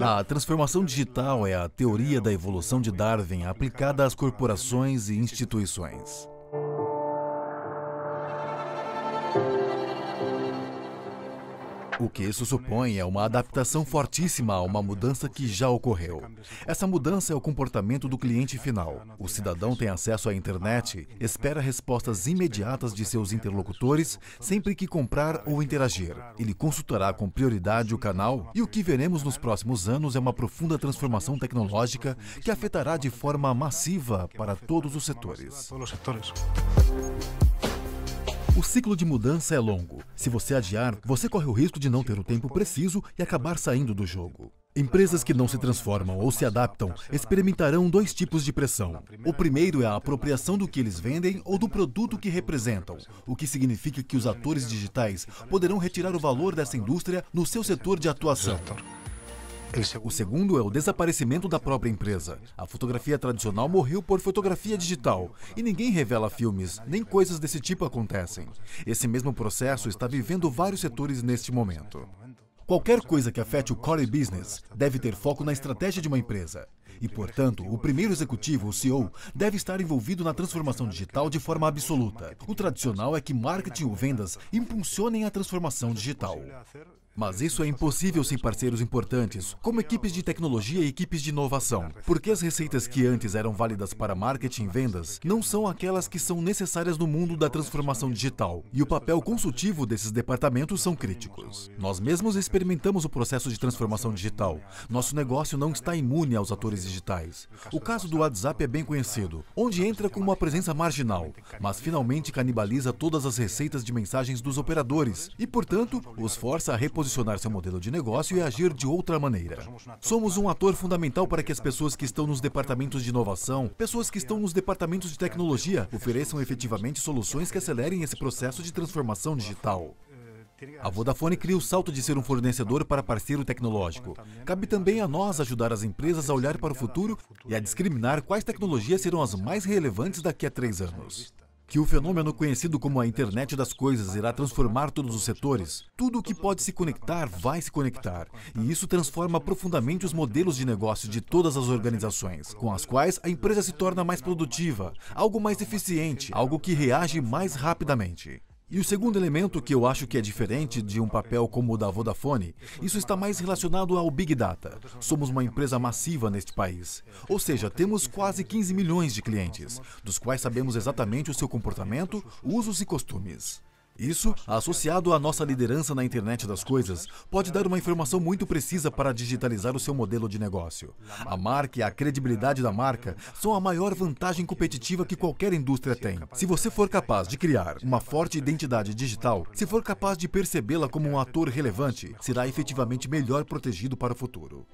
A transformação digital é a teoria da evolução de Darwin aplicada às corporações e instituições. O que isso supõe é uma adaptação fortíssima a uma mudança que já ocorreu. Essa mudança é o comportamento do cliente final. O cidadão tem acesso à internet, espera respostas imediatas de seus interlocutores sempre que comprar ou interagir. Ele consultará com prioridade o canal e o que veremos nos próximos anos é uma profunda transformação tecnológica que afetará de forma massiva para todos os setores. O ciclo de mudança é longo. Se você adiar, você corre o risco de não ter o tempo preciso e acabar saindo do jogo. Empresas que não se transformam ou se adaptam experimentarão dois tipos de pressão. O primeiro é a apropriação do que eles vendem ou do produto que representam, o que significa que os atores digitais poderão retirar o valor dessa indústria no seu setor de atuação. O segundo é o desaparecimento da própria empresa. A fotografia tradicional morreu por fotografia digital e ninguém revela filmes, nem coisas desse tipo acontecem. Esse mesmo processo está vivendo vários setores neste momento. Qualquer coisa que afete o core business deve ter foco na estratégia de uma empresa. E, portanto, o primeiro executivo, o CEO, deve estar envolvido na transformação digital de forma absoluta. O tradicional é que marketing ou vendas impulsionem a transformação digital. Mas isso é impossível sem parceiros importantes, como equipes de tecnologia e equipes de inovação. Porque as receitas que antes eram válidas para marketing e vendas não são aquelas que são necessárias no mundo da transformação digital, e o papel consultivo desses departamentos são críticos. Nós mesmos experimentamos o processo de transformação digital. Nosso negócio não está imune aos atores digitais. O caso do WhatsApp é bem conhecido, onde entra com uma presença marginal, mas finalmente canibaliza todas as receitas de mensagens dos operadores e, portanto, os força a reposicionar reposicionar seu modelo de negócio e agir de outra maneira. Somos um ator fundamental para que as pessoas que estão nos departamentos de inovação, pessoas que estão nos departamentos de tecnologia, ofereçam efetivamente soluções que acelerem esse processo de transformação digital. A Vodafone cria o salto de ser um fornecedor para parceiro tecnológico. Cabe também a nós ajudar as empresas a olhar para o futuro e a discriminar quais tecnologias serão as mais relevantes daqui a três anos que o fenômeno conhecido como a internet das coisas irá transformar todos os setores. Tudo o que pode se conectar vai se conectar, e isso transforma profundamente os modelos de negócio de todas as organizações, com as quais a empresa se torna mais produtiva, algo mais eficiente, algo que reage mais rapidamente. E o segundo elemento que eu acho que é diferente de um papel como o da Vodafone, isso está mais relacionado ao Big Data. Somos uma empresa massiva neste país. Ou seja, temos quase 15 milhões de clientes, dos quais sabemos exatamente o seu comportamento, usos e costumes. Isso, associado à nossa liderança na internet das coisas, pode dar uma informação muito precisa para digitalizar o seu modelo de negócio. A marca e a credibilidade da marca são a maior vantagem competitiva que qualquer indústria tem. Se você for capaz de criar uma forte identidade digital, se for capaz de percebê-la como um ator relevante, será efetivamente melhor protegido para o futuro.